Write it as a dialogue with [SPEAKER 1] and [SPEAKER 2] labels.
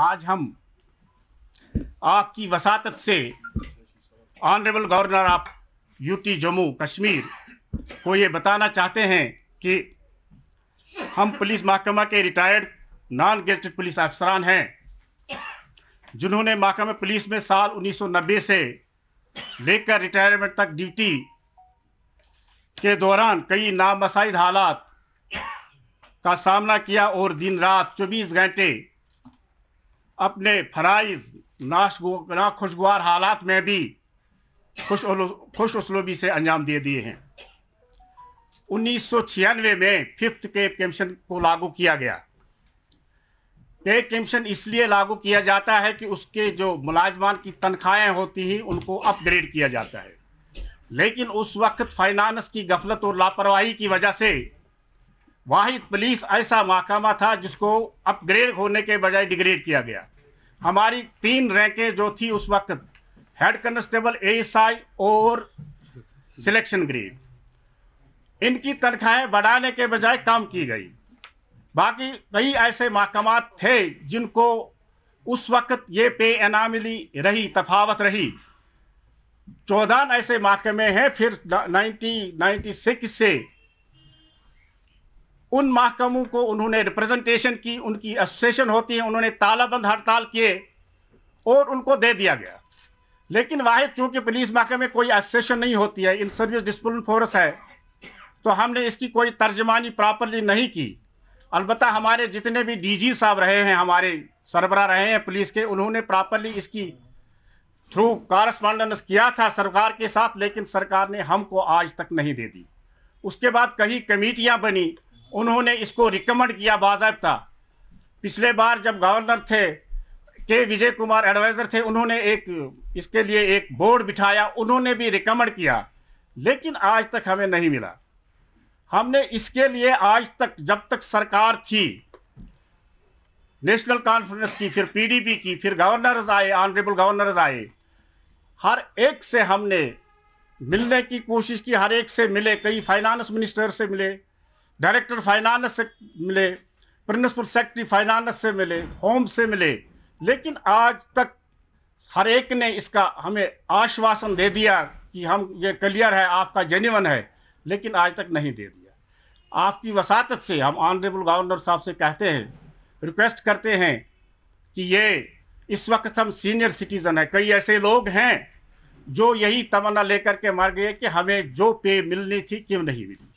[SPEAKER 1] आज हम आपकी वसात से honourable governor of UT Jammu Kashmir को ये बताना चाहते हैं कि हम पुलिस महकमा के रिटायर्ड नॉन गेजेटेड पुलिस अफसरान हैं जिन्होंने महकमा पुलिस में साल 1990 से लेकर रिटायरमेंट तक ड्यूटी के दौरान कई नामसाइद हालात का सामना किया और दिन रात 24 घंटे अपने फराइज ना खुशगवार हालात में भी खुश खुश उसलूबी से अंजाम दे दिए हैं उन्नीस सौ छियानवे में फिफ्थ के कमीशन को लागू किया गया पे कमीशन इसलिए लागू किया जाता है कि उसके जो मुलाजमान की तनख्वाहें होती हैं उनको अपग्रेड किया जाता है लेकिन उस वक्त फाइनेंस की गफलत और लापरवाही की वजह से वाहिद पुलिस ऐसा महकमा था जिसको अपग्रेड होने के बजाय डिग्रेड किया गया हमारी तीन रैंकें जो थी उस वक्त हेड कॉन्स्टेबल एएसआई और सिलेक्शन ग्रेड इनकी तनख्वाहें बढ़ाने के बजाय काम की गई बाकी कई ऐसे महकमा थे जिनको उस वक्त ये पे अनामिली रही तफावत रही चौदह ऐसे महकमे हैं फिर 1996 से उन महकमों को उन्होंने रिप्रेजेंटेशन की उनकी एसोसिएशन होती है उन्होंने तालाबंद हड़ताल किए और उनको दे दिया गया लेकिन वाहि चूंकि पुलिस महकमे कोई एसोसिएशन नहीं होती है इन सर्विस डिसिप्लिन फोर्स है तो हमने इसकी कोई तर्जमानी प्रॉपरली नहीं की अलबत् हमारे जितने भी डी साहब रहे हैं हमारे सरबरा रहे हैं पुलिस के उन्होंने प्रॉपरली इसकी थ्रू कारस्पॉन्डेंस किया था सरकार के साथ लेकिन सरकार ने हमको आज तक नहीं दे दी उसके बाद कहीं कमेटियां बनी उन्होंने इसको रिकमेंड किया बाबा पिछले बार जब गवर्नर थे के विजय कुमार एडवाइज़र थे उन्होंने एक इसके लिए एक बोर्ड बिठाया उन्होंने भी रिकमेंड किया लेकिन आज तक हमें नहीं मिला हमने इसके लिए आज तक जब तक सरकार थी नेशनल कॉन्फ्रेंस की फिर पीडीपी की फिर गवर्नर्स आए ऑनरेबल गवर्नर्स आए हर एक से हमने मिलने की कोशिश की हर एक से मिले कई फाइनेंस मिनिस्टर से मिले डायरेक्टर फाइनेंस से मिले प्रिंसिपल सेक्रेटरी फाइनेंस से मिले होम से मिले लेकिन आज तक हर एक ने इसका हमें आश्वासन दे दिया कि हम ये क्लियर है आपका जेन्यून है लेकिन आज तक नहीं दे दिया आपकी वसात से हम ऑनरेबल गवर्नर साहब से कहते हैं रिक्वेस्ट करते हैं कि ये इस वक्त हम सीनियर सिटीज़न हैं कई ऐसे लोग हैं जो यही तमन्ना लेकर के मर गए कि हमें जो पे मिलनी थी क्यों नहीं मिली